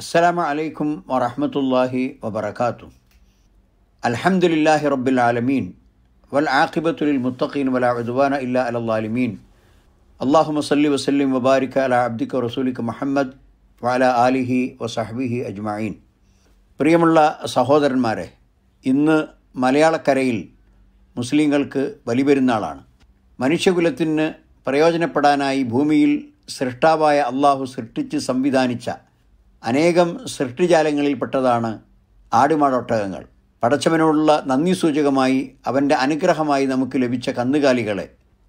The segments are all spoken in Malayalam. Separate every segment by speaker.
Speaker 1: അസ്സലാമു അലൈക്കും വറഹമത്തല്ലാഹി വബർക്കാത്തു അൽഹംദുലില്ലാഹി റബ്ബിൽ ആലമീൻ വൽ ആഖിബത്തുൽ മുത്തഖീൻ വല ഉദ്വാന ഇല്ല അലല്ലാലിമീൻ അള്ളാഹു മസല്ലി വസ്ലിം വബാരിക്ക അല അബ്ദിക്ക റസൂലിക്ക് മുഹമ്മദ് വല ആലിഹി വസഹബിഹി അജ്മീൻ പ്രിയമുള്ള സഹോദരന്മാരെ ഇന്ന് മലയാളക്കരയിൽ മുസ്ലിങ്ങൾക്ക് ബലിപെരുന്നാളാണ് മനുഷ്യകുലത്തിന് പ്രയോജനപ്പെടാനായി ഭൂമിയിൽ സൃഷ്ടാവായ അള്ളാഹു സൃഷ്ടിച്ച് സംവിധാനിച്ച അനേകം സൃഷ്ടിജാലങ്ങളിൽപ്പെട്ടതാണ് ആടുമാടൊട്ടകങ്ങൾ പടച്ചവനോടുള്ള നന്ദി സൂചകമായി അവൻ്റെ അനുഗ്രഹമായി നമുക്ക് ലഭിച്ച കന്നുകാലികളെ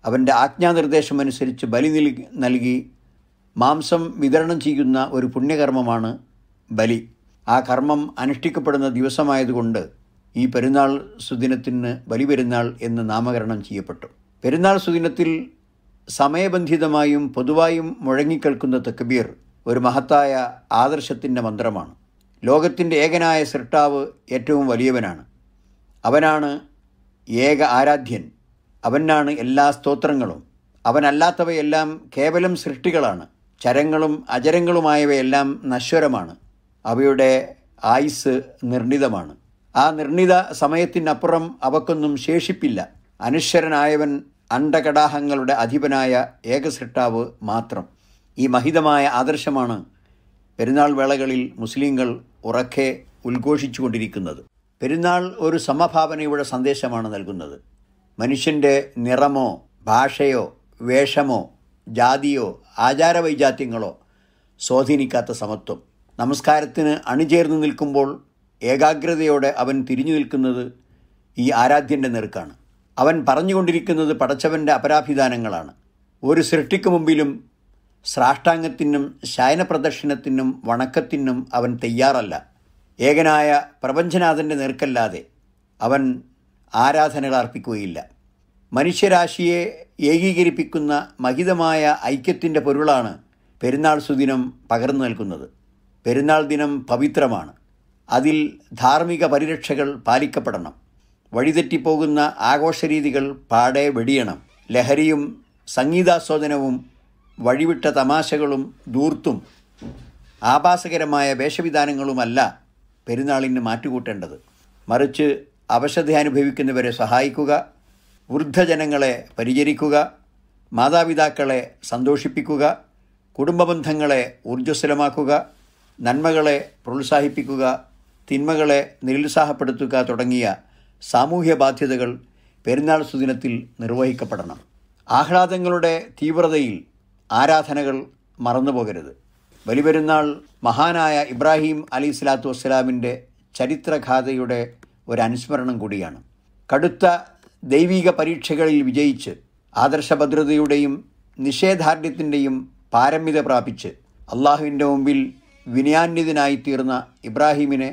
Speaker 1: അവൻ്റെ ആജ്ഞാനിർദ്ദേശമനുസരിച്ച് ബലി നൽകി മാംസം വിതരണം ചെയ്യുന്ന ഒരു പുണ്യകർമ്മമാണ് ബലി ആ കർമ്മം അനുഷ്ഠിക്കപ്പെടുന്ന ദിവസമായതുകൊണ്ട് ഈ പെരുന്നാൾ സുദിനത്തിന് പെരുന്നാൾ എന്ന് നാമകരണം ചെയ്യപ്പെട്ടു പെരുന്നാൾ സുദിനത്തിൽ സമയബന്ധിതമായും പൊതുവായും മുഴങ്ങിക്കേൾക്കുന്ന തക്ബീർ ഒരു മഹത്തായ ആദർശത്തിൻ്റെ മന്ത്രമാണ് ലോകത്തിൻ്റെ ഏകനായ സൃഷ്ടാവ് ഏറ്റവും വലിയവനാണ് അവനാണ് ഏക ആരാധ്യൻ അവനാണ് എല്ലാ സ്തോത്രങ്ങളും അവനല്ലാത്തവയെല്ലാം കേവലം സൃഷ്ടികളാണ് ചരങ്ങളും അചരങ്ങളുമായവയെല്ലാം നശ്വരമാണ് അവയുടെ ആയുസ് നിർണിതമാണ് ആ നിർണിത സമയത്തിനപ്പുറം അവക്കൊന്നും ശേഷിപ്പില്ല അനുശ്വരനായവൻ അണ്ടകടാഹങ്ങളുടെ അധിപനായ ഏകസൃഷ്ടാവ് മാത്രം ഈ മഹിതമായ ആദർശമാണ് പെരുന്നാൾ വേളകളിൽ മുസ്ലിങ്ങൾ ഉറക്കെ ഉദ്ഘോഷിച്ചുകൊണ്ടിരിക്കുന്നത് പെരുന്നാൾ ഒരു സമഭാവനയുടെ സന്ദേശമാണ് നൽകുന്നത് മനുഷ്യൻ്റെ നിറമോ ഭാഷയോ വേഷമോ ജാതിയോ ആചാരവൈജാത്യങ്ങളോ സ്വാധീനിക്കാത്ത സമത്വം നമസ്കാരത്തിന് അണിചേർന്ന് നിൽക്കുമ്പോൾ ഏകാഗ്രതയോടെ അവൻ തിരിഞ്ഞു നിൽക്കുന്നത് ഈ ആരാധ്യൻ്റെ നെറുക്കാണ് അവൻ പറഞ്ഞുകൊണ്ടിരിക്കുന്നത് പടച്ചവൻ്റെ അപരാഭിധാനങ്ങളാണ് ഒരു സൃഷ്ടിക്ക് മുമ്പിലും സ്രാഷ്ടാംഗത്തിനും ശയനപ്രദക്ഷിണത്തിനും വണക്കത്തിനും അവൻ തയ്യാറല്ല ഏകനായ പ്രപഞ്ചനാഥൻ്റെ നേർക്കല്ലാതെ അവൻ ആരാധനകൾ അർപ്പിക്കുകയില്ല മനുഷ്യരാശിയെ ഏകീകരിപ്പിക്കുന്ന മഹിതമായ ഐക്യത്തിൻ്റെ പൊരുളാണ് പെരുന്നാൾ സുദിനം പകർന്നു നൽകുന്നത് പെരുന്നാൾ ദിനം പവിത്രമാണ് അതിൽ ധാർമ്മിക പരിരക്ഷകൾ പാലിക്കപ്പെടണം വഴിതെറ്റിപ്പോകുന്ന ആഘോഷരീതികൾ പാടെ വെടിയണം ലഹരിയും സംഗീതാസ്വാദനവും വഴിവിട്ട തമാശകളും ദൂർത്തും ആഭാസകരമായ വേഷവിധാനങ്ങളുമല്ല പെരുന്നാളിന് മാറ്റുകൂട്ടേണ്ടത് മറിച്ച് അവശത അനുഭവിക്കുന്നവരെ സഹായിക്കുക വൃദ്ധജനങ്ങളെ പരിചരിക്കുക മാതാപിതാക്കളെ സന്തോഷിപ്പിക്കുക കുടുംബബന്ധങ്ങളെ ഊർജ്ജസ്വലമാക്കുക നന്മകളെ പ്രോത്സാഹിപ്പിക്കുക തിന്മകളെ നിരുത്സാഹപ്പെടുത്തുക തുടങ്ങിയ സാമൂഹ്യ ബാധ്യതകൾ പെരുന്നാൾ സുദിനത്തിൽ നിർവഹിക്കപ്പെടണം ആഹ്ലാദങ്ങളുടെ തീവ്രതയിൽ ആരാധനകൾ മറന്നുപോകരുത് ബലിപെരുന്നാൾ മഹാനായ ഇബ്രാഹിം അലി സ്വലാത്തു വസ്സലാമിൻ്റെ ചരിത്രഗാഥയുടെ ഒരു അനുസ്മരണം കൂടിയാണ് കടുത്ത ദൈവിക പരീക്ഷകളിൽ വിജയിച്ച് ആദർശഭദ്രതയുടെയും നിഷേധാർഢ്യത്തിൻ്റെയും പാരമ്യത പ്രാപിച്ച് അള്ളാഹുവിൻ്റെ മുമ്പിൽ വിനയാന്വിതനായി തീർന്ന ഇബ്രാഹിമിനെ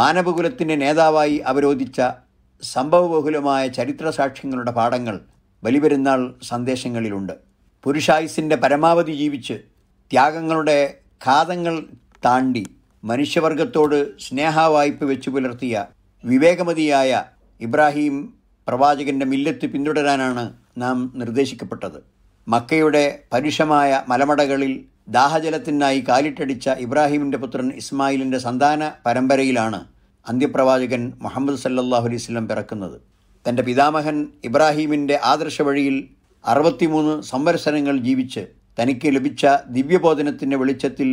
Speaker 1: മാനവകുലത്തിൻ്റെ നേതാവായി അവരോധിച്ച സംഭവബഹുലമായ ചരിത്രസാക്ഷ്യങ്ങളുടെ പാഠങ്ങൾ ബലിപെരുന്നാൾ സന്ദേശങ്ങളിലുണ്ട് പുരുഷായുസിൻ്റെ പരമാവധി ജീവിച്ച് ത്യാഗങ്ങളുടെ ഘാതങ്ങൾ താണ്ടി മനുഷ്യവർഗത്തോട് സ്നേഹവായ്പ വെച്ചു പുലർത്തിയ വിവേകമതിയായ ഇബ്രാഹിം പ്രവാചകൻ്റെ മില്ലത്ത് പിന്തുടരാനാണ് നാം നിർദ്ദേശിക്കപ്പെട്ടത് മക്കയുടെ പരുഷമായ മലമടകളിൽ ദാഹജലത്തിനായി കാലിട്ടടിച്ച ഇബ്രാഹിമിൻ്റെ പുത്രൻ ഇസ്മായിലിൻ്റെ സന്താന പരമ്പരയിലാണ് അന്ത്യപ്രവാചകൻ മുഹമ്മദ് സല്ലാഹു പിറക്കുന്നത് തൻ്റെ പിതാമഹൻ ഇബ്രാഹീമിൻ്റെ ആദർശ വഴിയിൽ അറുപത്തിമൂന്ന് സംവരസനങ്ങൾ ജീവിച്ച് തനിക്ക് ലഭിച്ച ദിവ്യബോധനത്തിൻ്റെ വെളിച്ചത്തിൽ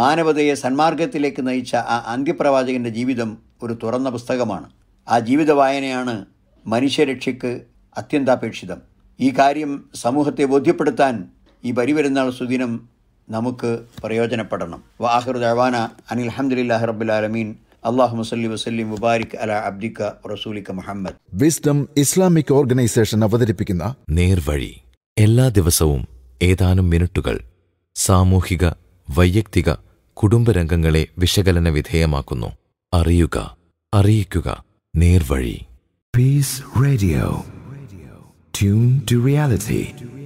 Speaker 1: മാനവതയെ സന്മാർഗത്തിലേക്ക് നയിച്ച ആ അന്ത്യപ്രവാചകൻ്റെ ജീവിതം ഒരു തുറന്ന പുസ്തകമാണ് ആ ജീവിത വായനയാണ് മനുഷ്യരക്ഷയ്ക്ക് അത്യന്താപേക്ഷിതം ഈ കാര്യം സമൂഹത്തെ ബോധ്യപ്പെടുത്താൻ ഈ വരിവരുന്നാൾ സുദിനം നമുക്ക് പ്രയോജനപ്പെടണം വാഹിർ ദവാന അനിൽഹമ്മദില്ലാ റബ്ബുലാലമീൻ അള്ളാഹു വസ്ലി വസ്ലിം മുബാരിക് അല അബ്ദിക്ക റസൂലിക്ക മുഹമ്മദ് വിസ്ഡം ഇസ്ലാമിക് ഓർഗനൈസേഷൻ അവതരിപ്പിക്കുന്ന നേർവഴി എല്ലാ ദിവസവും ഏതാനും മിനിറ്റുകൾ സാമൂഹിക വൈയക്തിക കുടുംബരംഗങ്ങളെ വിശകലന വിധേയമാക്കുന്നു അറിയുക അറിയിക്കുക നേർവഴി peace radio tune to reality